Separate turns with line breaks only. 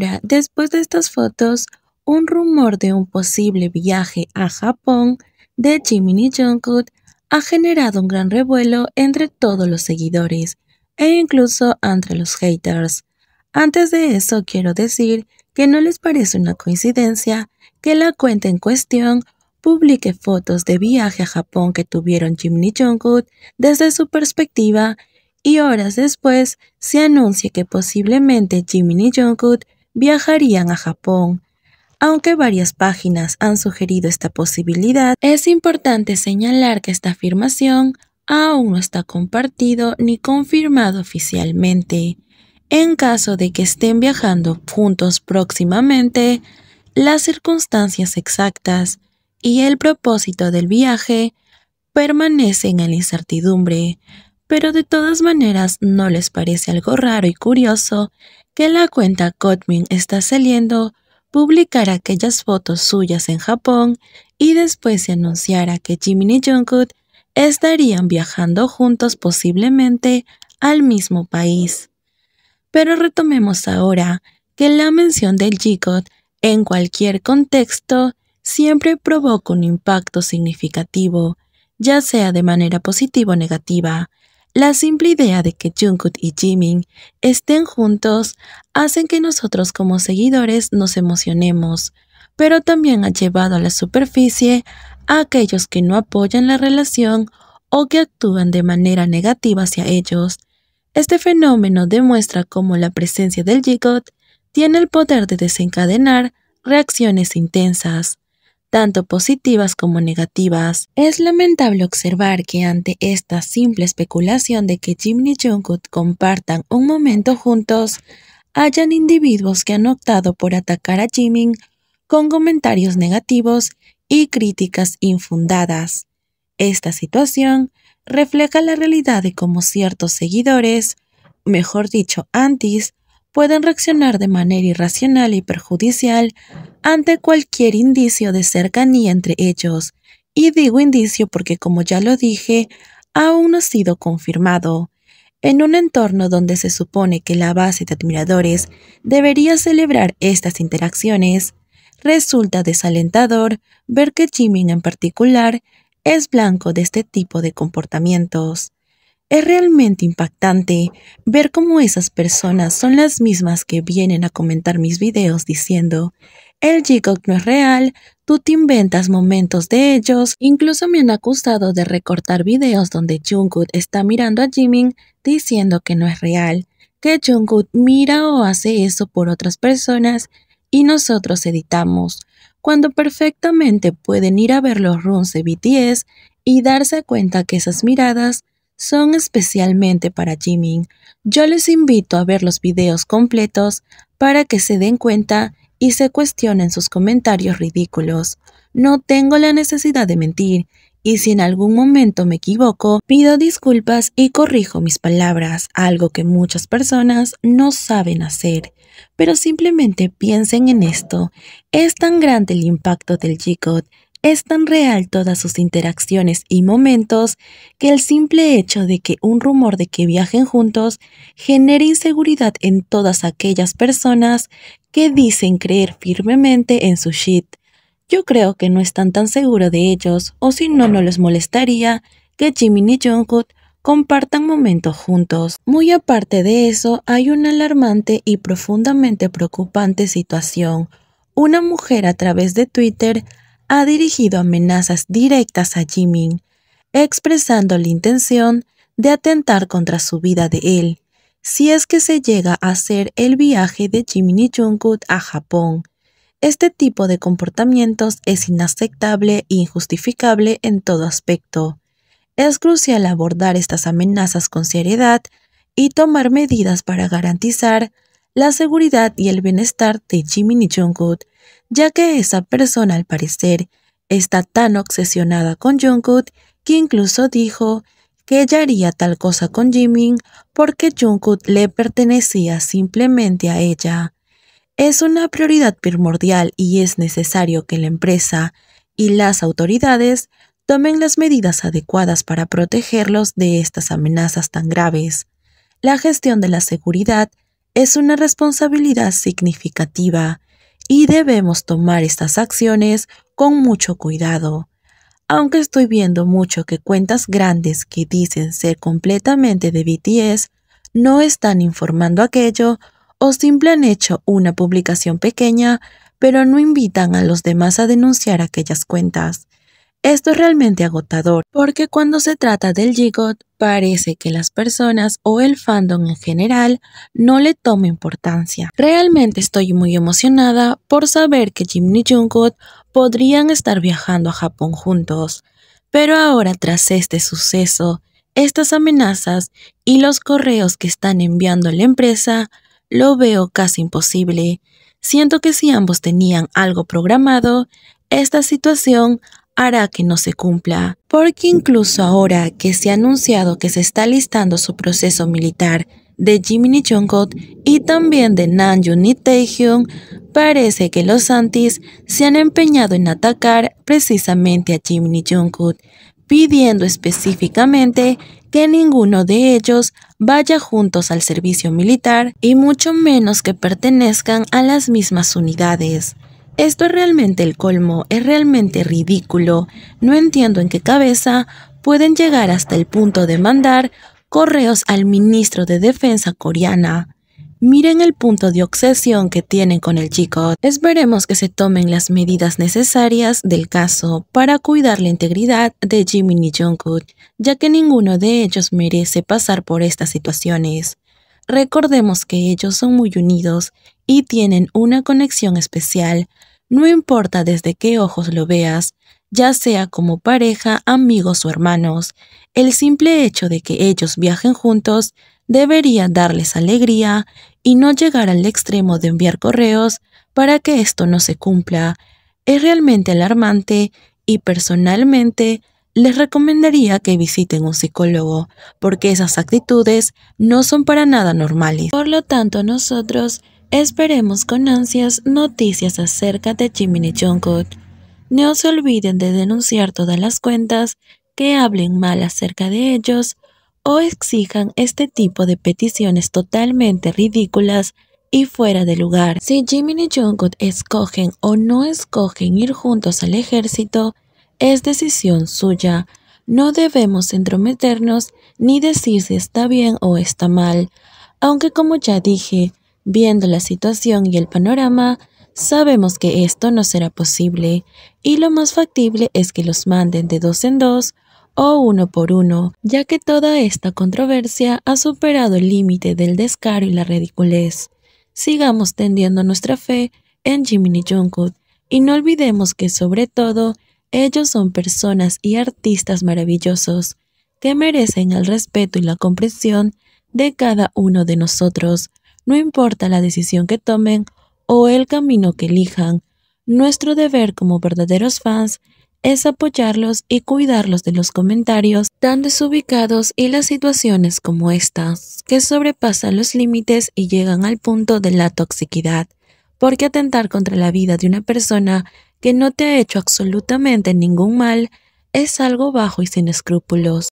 Ahora, después de estas fotos, un rumor de un posible viaje a Japón de Jiminy Jungkook ha generado un gran revuelo entre todos los seguidores e incluso entre los haters. Antes de eso quiero decir que no les parece una coincidencia que la cuenta en cuestión publique fotos de viaje a Japón que tuvieron y Jungkook desde su perspectiva y horas después se anuncie que posiblemente Jiminy Jungkook viajarían a Japón. Aunque varias páginas han sugerido esta posibilidad, es importante señalar que esta afirmación aún no está compartido ni confirmado oficialmente. En caso de que estén viajando juntos próximamente, las circunstancias exactas y el propósito del viaje permanecen en la incertidumbre, pero de todas maneras no les parece algo raro y curioso que la cuenta Kotmin está saliendo publicara aquellas fotos suyas en Japón y después se anunciara que Jimin y Jungkook estarían viajando juntos posiblemente al mismo país. Pero retomemos ahora que la mención del Jigot en cualquier contexto siempre provoca un impacto significativo, ya sea de manera positiva o negativa, la simple idea de que Jungkook y Jimin estén juntos hacen que nosotros como seguidores nos emocionemos, pero también ha llevado a la superficie a aquellos que no apoyan la relación o que actúan de manera negativa hacia ellos. Este fenómeno demuestra cómo la presencia del Jigot tiene el poder de desencadenar reacciones intensas tanto positivas como negativas. Es lamentable observar que ante esta simple especulación de que Jimmy y Jungkook compartan un momento juntos, hayan individuos que han optado por atacar a Jimin con comentarios negativos y críticas infundadas. Esta situación refleja la realidad de cómo ciertos seguidores, mejor dicho, antis, pueden reaccionar de manera irracional y perjudicial ante cualquier indicio de cercanía entre ellos. Y digo indicio porque, como ya lo dije, aún no ha sido confirmado. En un entorno donde se supone que la base de admiradores debería celebrar estas interacciones, resulta desalentador ver que Jimin en particular es blanco de este tipo de comportamientos. Es realmente impactante ver cómo esas personas son las mismas que vienen a comentar mis videos diciendo, el Gigok no es real, tú te inventas momentos de ellos, incluso me han acusado de recortar videos donde Jungkook está mirando a Jimin diciendo que no es real, que Jungkook mira o hace eso por otras personas y nosotros editamos, cuando perfectamente pueden ir a ver los runs de BTS y darse cuenta que esas miradas son especialmente para Jimin. Yo les invito a ver los videos completos para que se den cuenta y se cuestionen sus comentarios ridículos. No tengo la necesidad de mentir y si en algún momento me equivoco, pido disculpas y corrijo mis palabras, algo que muchas personas no saben hacer. Pero simplemente piensen en esto, es tan grande el impacto del g es tan real todas sus interacciones y momentos que el simple hecho de que un rumor de que viajen juntos genere inseguridad en todas aquellas personas que dicen creer firmemente en su shit. Yo creo que no están tan seguros de ellos, o si no, no les molestaría que Jimin y Jungkook compartan momentos juntos. Muy aparte de eso, hay una alarmante y profundamente preocupante situación. Una mujer a través de Twitter ha dirigido amenazas directas a Jimin, expresando la intención de atentar contra su vida de él, si es que se llega a hacer el viaje de Jimin y Jungkook a Japón. Este tipo de comportamientos es inaceptable e injustificable en todo aspecto. Es crucial abordar estas amenazas con seriedad y tomar medidas para garantizar la seguridad y el bienestar de Jimin y Jungkook, ya que esa persona al parecer está tan obsesionada con Jungkook que incluso dijo que ella haría tal cosa con Jimin porque Jungkook le pertenecía simplemente a ella. Es una prioridad primordial y es necesario que la empresa y las autoridades tomen las medidas adecuadas para protegerlos de estas amenazas tan graves. La gestión de la seguridad es una responsabilidad significativa y debemos tomar estas acciones con mucho cuidado. Aunque estoy viendo mucho que cuentas grandes que dicen ser completamente de BTS no están informando aquello o simplemente han hecho una publicación pequeña, pero no invitan a los demás a denunciar aquellas cuentas. Esto es realmente agotador, porque cuando se trata del Gigot, parece que las personas o el fandom en general no le toma importancia. Realmente estoy muy emocionada por saber que Jimmy y Jungkook podrían estar viajando a Japón juntos, pero ahora tras este suceso, estas amenazas y los correos que están enviando la empresa, lo veo casi imposible. Siento que si ambos tenían algo programado, esta situación hará que no se cumpla, porque incluso ahora que se ha anunciado que se está listando su proceso militar de Jiminy y y también de Namjoon y Taehyung, parece que los antis se han empeñado en atacar precisamente a Jiminy y pidiendo específicamente que ninguno de ellos vaya juntos al servicio militar y mucho menos que pertenezcan a las mismas unidades. Esto es realmente el colmo, es realmente ridículo. No entiendo en qué cabeza pueden llegar hasta el punto de mandar correos al ministro de Defensa coreana. Miren el punto de obsesión que tienen con el chico. Esperemos que se tomen las medidas necesarias del caso para cuidar la integridad de Jimin y Jungkook, ya que ninguno de ellos merece pasar por estas situaciones. Recordemos que ellos son muy unidos y tienen una conexión especial, no importa desde qué ojos lo veas, ya sea como pareja, amigos o hermanos, el simple hecho de que ellos viajen juntos debería darles alegría y no llegar al extremo de enviar correos para que esto no se cumpla. Es realmente alarmante y personalmente les recomendaría que visiten un psicólogo, porque esas actitudes no son para nada normales. Por lo tanto, nosotros Esperemos con ansias noticias acerca de Jiminy Jungkook. No se olviden de denunciar todas las cuentas que hablen mal acerca de ellos o exijan este tipo de peticiones totalmente ridículas y fuera de lugar. Si Jiminy y Jungkook escogen o no escogen ir juntos al ejército, es decisión suya. No debemos entrometernos ni decir si está bien o está mal, aunque como ya dije, Viendo la situación y el panorama, sabemos que esto no será posible y lo más factible es que los manden de dos en dos o uno por uno, ya que toda esta controversia ha superado el límite del descaro y la ridiculez. Sigamos tendiendo nuestra fe en Jiminy Jungkook y no olvidemos que sobre todo ellos son personas y artistas maravillosos que merecen el respeto y la comprensión de cada uno de nosotros. No importa la decisión que tomen o el camino que elijan, nuestro deber como verdaderos fans es apoyarlos y cuidarlos de los comentarios tan desubicados y las situaciones como estas, que sobrepasan los límites y llegan al punto de la toxicidad, porque atentar contra la vida de una persona que no te ha hecho absolutamente ningún mal es algo bajo y sin escrúpulos.